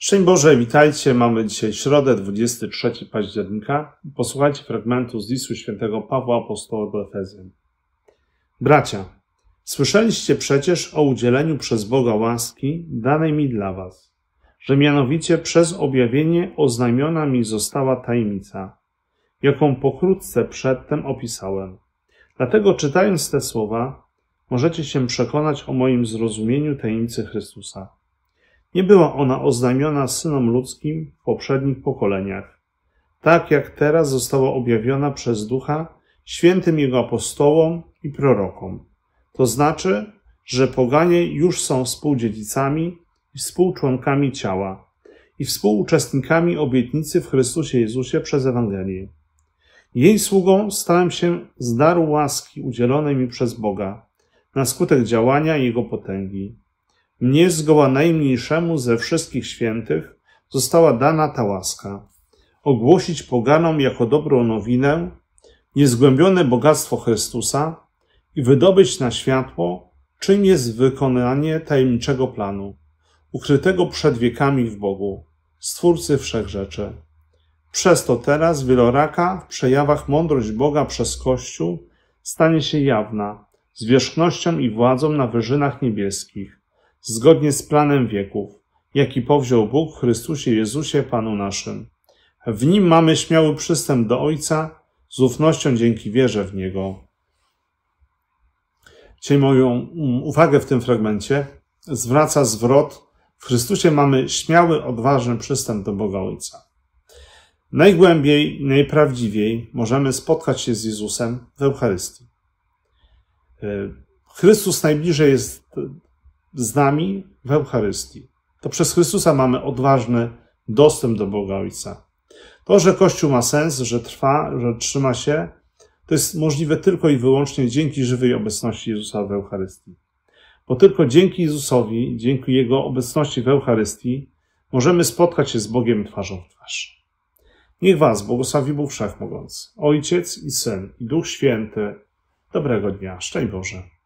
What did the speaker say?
Szczęść Boże, witajcie. Mamy dzisiaj środę, 23 października. Posłuchajcie fragmentu z listu świętego Pawła Apostoła do Efezjan. Bracia, słyszeliście przecież o udzieleniu przez Boga łaski danej mi dla was, że mianowicie przez objawienie oznajmiona mi została tajemnica, jaką pokrótce przedtem opisałem. Dlatego czytając te słowa, możecie się przekonać o moim zrozumieniu tajemnicy Chrystusa nie była ona oznajmiona synom ludzkim w poprzednich pokoleniach, tak jak teraz została objawiona przez Ducha świętym Jego apostołom i prorokom. To znaczy, że poganie już są współdziedzicami i współczłonkami ciała i współuczestnikami obietnicy w Chrystusie Jezusie przez Ewangelię. Jej sługą stałem się z daru łaski udzielonej mi przez Boga, na skutek działania Jego potęgi. Mnie zgoła najmniejszemu ze wszystkich świętych została dana ta łaska. Ogłosić poganom jako dobrą nowinę niezgłębione bogactwo Chrystusa i wydobyć na światło, czym jest wykonanie tajemniczego planu, ukrytego przed wiekami w Bogu, Stwórcy Wszechrzeczy. Przez to teraz wieloraka w przejawach mądrość Boga przez Kościół stanie się jawna, z wierzchnością i władzą na wyżynach niebieskich zgodnie z planem wieków, jaki powziął Bóg w Chrystusie Jezusie Panu naszym. W Nim mamy śmiały przystęp do Ojca z ufnością dzięki wierze w Niego. Dzisiaj moją mm, uwagę w tym fragmencie zwraca zwrot w Chrystusie mamy śmiały, odważny przystęp do Boga Ojca. Najgłębiej, najprawdziwiej możemy spotkać się z Jezusem w Eucharystii. E, Chrystus najbliżej jest z nami w Eucharystii. To przez Chrystusa mamy odważny dostęp do Boga Ojca. To, że Kościół ma sens, że trwa, że trzyma się, to jest możliwe tylko i wyłącznie dzięki żywej obecności Jezusa w Eucharystii. Bo tylko dzięki Jezusowi, dzięki Jego obecności w Eucharystii, możemy spotkać się z Bogiem twarzą w twarz. Niech Was błogosławi Bóg Wszechmogący, Ojciec i Syn i Duch Święty. Dobrego dnia, szczęść Boże.